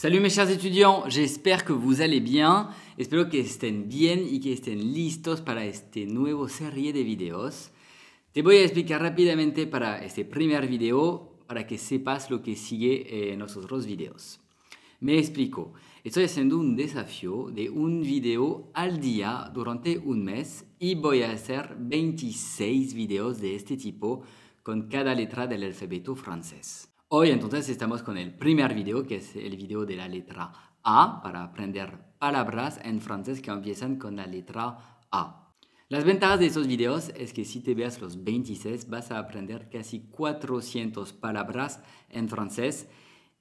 Salut mis chers estudiantes, Espero que vous allez bien. Espero que estén bien y que estén listos para este nuevo serie de videos. Te voy a explicar rápidamente para este primer video para que sepas lo que sigue en los otros videos. Me explico. Estoy haciendo un desafío de un video al día durante un mes y voy a hacer 26 videos de este tipo con cada letra del alfabeto francés. Hoy entonces estamos con el primer video, que es el video de la letra A, para aprender palabras en francés que empiezan con la letra A. Las ventajas de estos videos es que si te veas los 26 vas a aprender casi 400 palabras en francés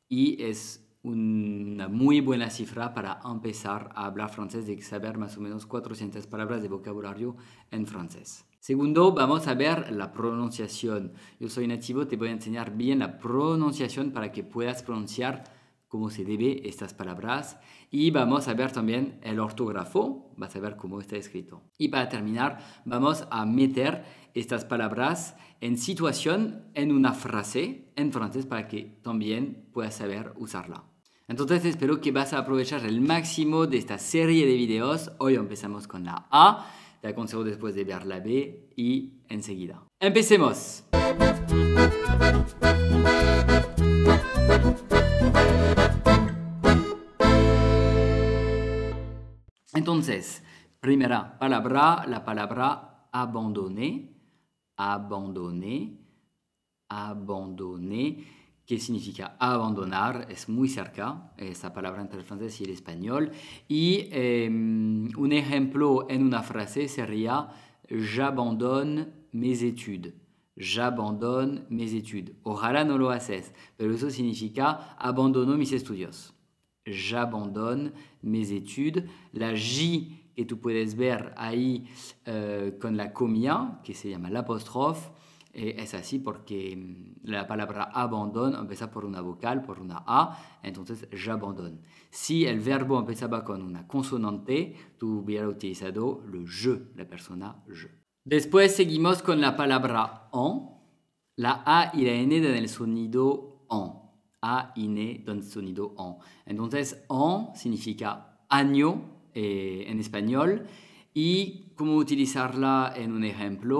y es una muy buena cifra para empezar a hablar francés y saber más o menos 400 palabras de vocabulario en francés. Segundo, vamos a ver la pronunciación. Yo soy nativo, te voy a enseñar bien la pronunciación para que puedas pronunciar cómo se debe estas palabras. Y vamos a ver también el ortógrafo, vas a ver cómo está escrito. Y para terminar, vamos a meter estas palabras en situación en una frase en francés para que también puedas saber usarla. Entonces espero que vas a aprovechar el máximo de esta serie de videos. Hoy empezamos con la A te aconsejo después de ver la B y enseguida. ¡Empecemos! Entonces, primera palabra, la palabra abandoné, abandoné, abandoné. que significa abandonar, es muy cerca, esa palabra entre el francés y el español. Y un ejemplo en una frase sería, j'abandonne mes études. J'abandonne mes études. Ojalá no lo haces, pero eso significa abandono mis estudios. J'abandonne mes études. La J que tú puedes ver ahí eh, con la comia, que se llama l'apostrophe, et eh, ainsi parce que mm, la palabra abandon commence par une vocale, par une A, entonces j'abandonne. Si le verbe commençait con una consonante, tu aurais utilisé le je, la persona je. Después seguimos con la palabra en. La A y la N dans le sonido en. A y N dans le sonido en. Donc, « en signifie « año eh, en español. Y cómo utilizarla en un exemple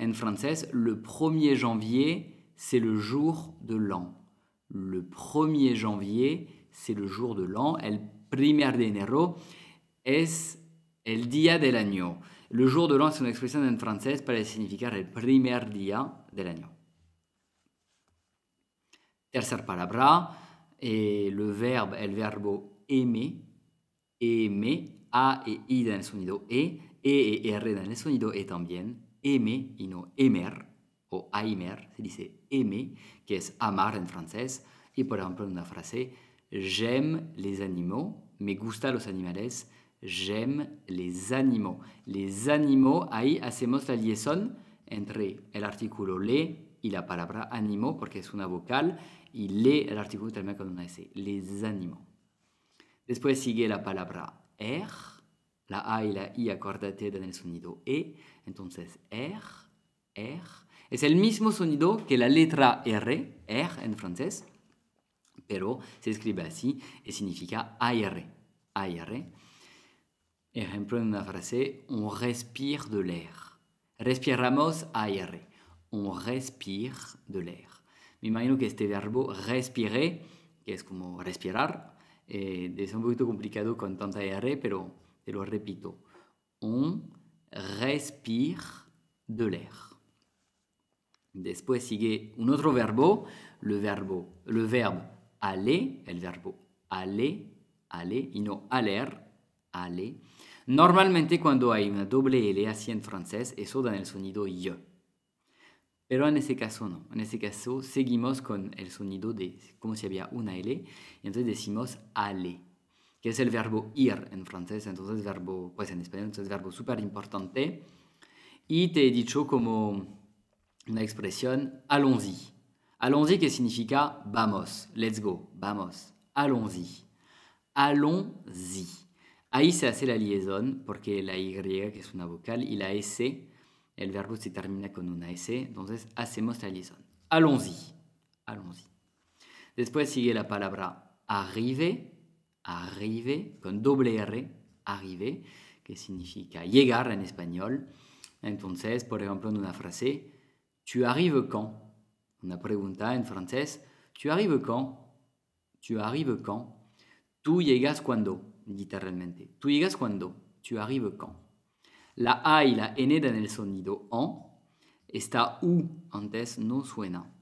en français, le 1er janvier, c'est le jour de l'an. Le 1er janvier, c'est le jour de l'an. El primer de enero es el día del año. Le jour de l'an, c'est une expression en français pour signifier el primer día de año. Tercer palabra, et le verbe, el verbo aimer, aimer, A et I dans le sonido E, E et R dans le sonido E también, aimer, y no aimer o aimer, se dice aimer, qui est amar en francés. Y por ejemplo, en una frase, j'aime les animaux, me gusta los animales, j'aime les animaux. Les animaux, ahí hacemos la liaison entre el artículo le y la palabra animaux, porque es una vocal, y les », el artículo termina con una S, les animaux. Después sigue la palabra er, la A y la I, acuérdate del sonido E. Entonces, R, R. Es el mismo sonido que la letra R, R en francés, pero se escribe así y significa aire, aire. Ejemplo en una frase, on respire de l'air. Respiramos aire. On respire de l'air. Me imagino que este verbo respirer, que es como respirar, eh, es un poquito complicado con tanta R, pero Je le répète, on respire de l'air. Después sigue un autre verbe, le, verbo, le verbe aller, el verbo aller, aller, Normalement, quand aller, aller. Normalmente cuando hay una doble L así en français, ça da el sonido Y. Pero en cas, caso no. En cas, caso seguimos con el sonido de como si había una L. Y entonces decimos aller que es le verbe « ir en français, entonces verbo, pues en español, entonces verbo súper importante. Y te he dicho como una expression, allons-y. Allons-y que significa vamos, let's go, vamos, allons-y. Allons-y. Ahí se hace la liaison porque la Y, que es una vocal, y la S, el verbe se termina con una S, entonces hacemos la liaison. Allons-y, allons-y. Después sigue la palabra arriver. Arriver, con double R, arrive, que signifie llegar en espagnol. Entonces, por ejemplo, en una frase, tu arrives quand Una pregunta en francés, tu arrives quand Tu arrives quand Tu llegas cuando, literalmente. Tu llegas cuando, tu arrives quand. La A et la N dans le sonido en. Esta U antes no suena.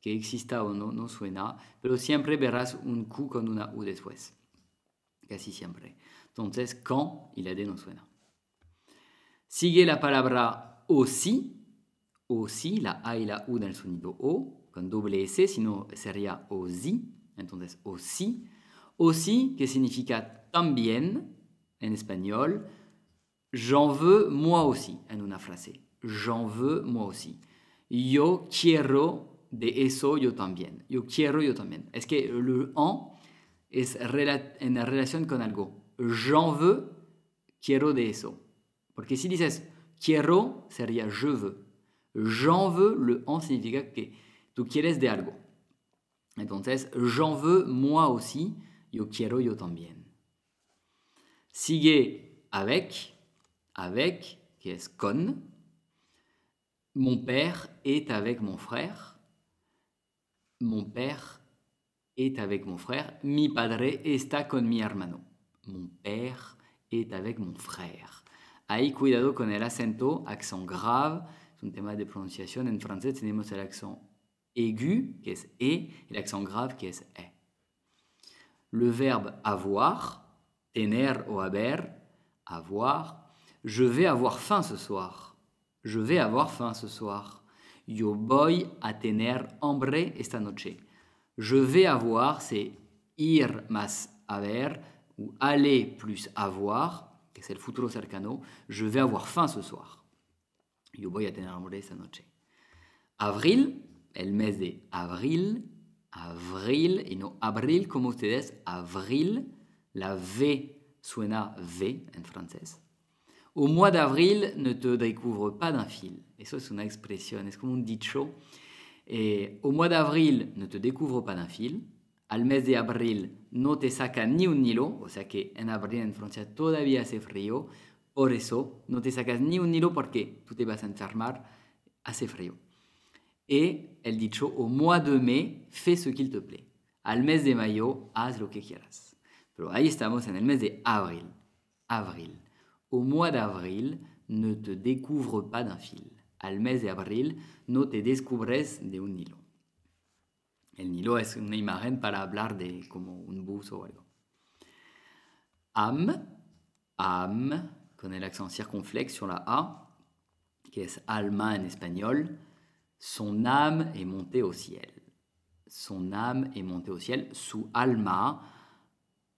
Que exista o no, no suena. Pero siempre verás un Q con una U después casi siempre. Entonces, quand, il a no suena. Sigue la palabra aussi, aussi, la A y la U le sonido O, con doble S, sino sería OSI, entonces aussi. Aussi, que significa también en espagnol, j'en veux moi aussi, en una frase. J'en veux moi aussi. Yo quiero de eso yo también. Yo quiero yo también. Es que le en est en relation con algo. J'en veux, quiero de eso. Porque si dices quiero, sería je veux. J'en veux, le en signifie que tu quieres de algo. Entonces, j'en veux moi aussi, yo quiero yo también. Sigue avec, avec, que es con. Mon père est avec mon frère. Mon père est avec mon frère. Mi padre está con mi hermano. Mon père est avec mon frère. Ahí cuidado con el acento, accent grave. C'est un tema de prononciation En français tenemos el accent aigu, et e, et l'accent grave, qui est e. Le verbe avoir, tener o haber, avoir. Je vais avoir faim ce soir. Je vais avoir faim ce soir. Yo voy a tener hambre esta noche. Je vais avoir, c'est ir mas haber, ou aller plus avoir, que c'est le futuro cercano, je vais avoir faim ce soir. Yo voy a tener hambre esta Avril, el mes de avril, avril, et non avril comme ustedes, avril, la V suena V en français. Au mois d'avril, ne te découvre pas d'un fil. Et ça, c'est une expression, comme on un dicho et au mois d'avril, ne te découvre pas d'un fil. Al mes de abril, no te saca ni un nilo, o sea que en abril en Francia todavía hace frío, por eso no te sacas ni un parce porque tú te vas a enfermar, hace frío. Et elle dit, au mois de mai, fais ce qu'il te plaît. Al mes de mayo, haz lo que quieras. Pero ahí estamos en el mes de abril. Avril. Au mois d'avril, ne te découvre pas d'un fil al mes de abril no te descubres de un hilo. El nilo » es une image para hablar de como un bus ou algo. Am, am, con l'accent circonflexe sur la A, que es alma en espagnol, son âme est montée au ciel. Son âme est montée au ciel, su alma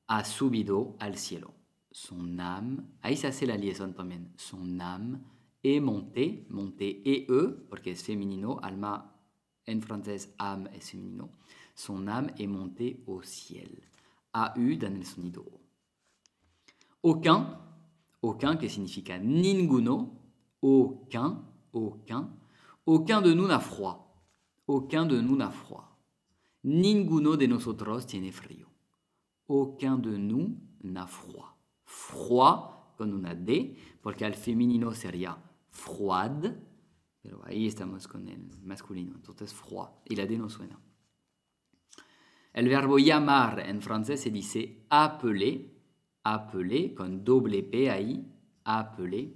ha subido al cielo. Son âme, ahí se hace la liaison son âme et monté monté et e, porque es femenino, alma en français âme es femenino, son âme est montée au ciel. AU dans le sonido. Aucun, aucun qui signifie ninguno, aucun, aucun, aucun de nous n'a froid. Aucun de nous n'a froid. Ninguno de nosotros tiene frio Aucun de nous n'a froid. Froid, comme on a D, porque al féminino seria froide, pero ahí estamos con el masculino, entonces froid, Il la D no suena. El verbo llamar en français se dit « appeler, appeler, con double « P ahí, appeler.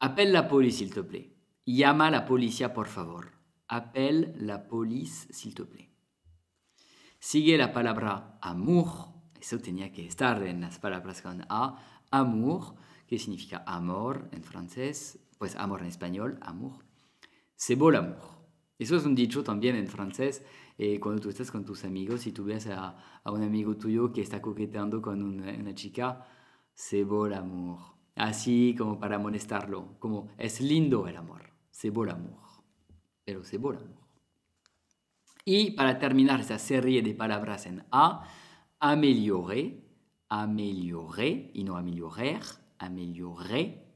Appelle la police, s'il te plaît. Llama la policía, por favor. Appelle la police, s'il te plaît. Sigue la palabra amour. Eso tenía que estar en las palabras con A. Amour, que significa amor en français. pues amor en español, amor. C'est beau l'amour. Eso es un dicho también en francés. Eh, cuando tú estás con tus amigos y tú ves a, un amigo tuyo que está coqueteando con una, chica, c'est beau l'amour. Así como para molestarlo, como es lindo el amor, c'est beau l'amour. Pero c'est beau l'amour. Y para terminar esta serie de palabras en A, améliorer, améliorer y no améliorer, améliorer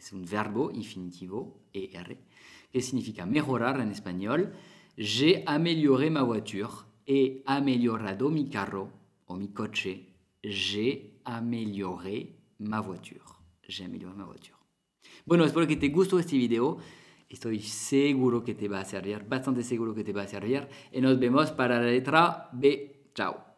C'est un verbo infinitivo, ER, que signifie mejorar en espagnol. J'ai amélioré ma voiture. et améliorado mi carro o mi coche. J'ai amélioré ma voiture. J'ai amélioré ma voiture. Bueno, espero que te gustó este video. Estoy seguro que te va a servir, bastante seguro que te va a servir. Y nos vemos para la letra B. Ciao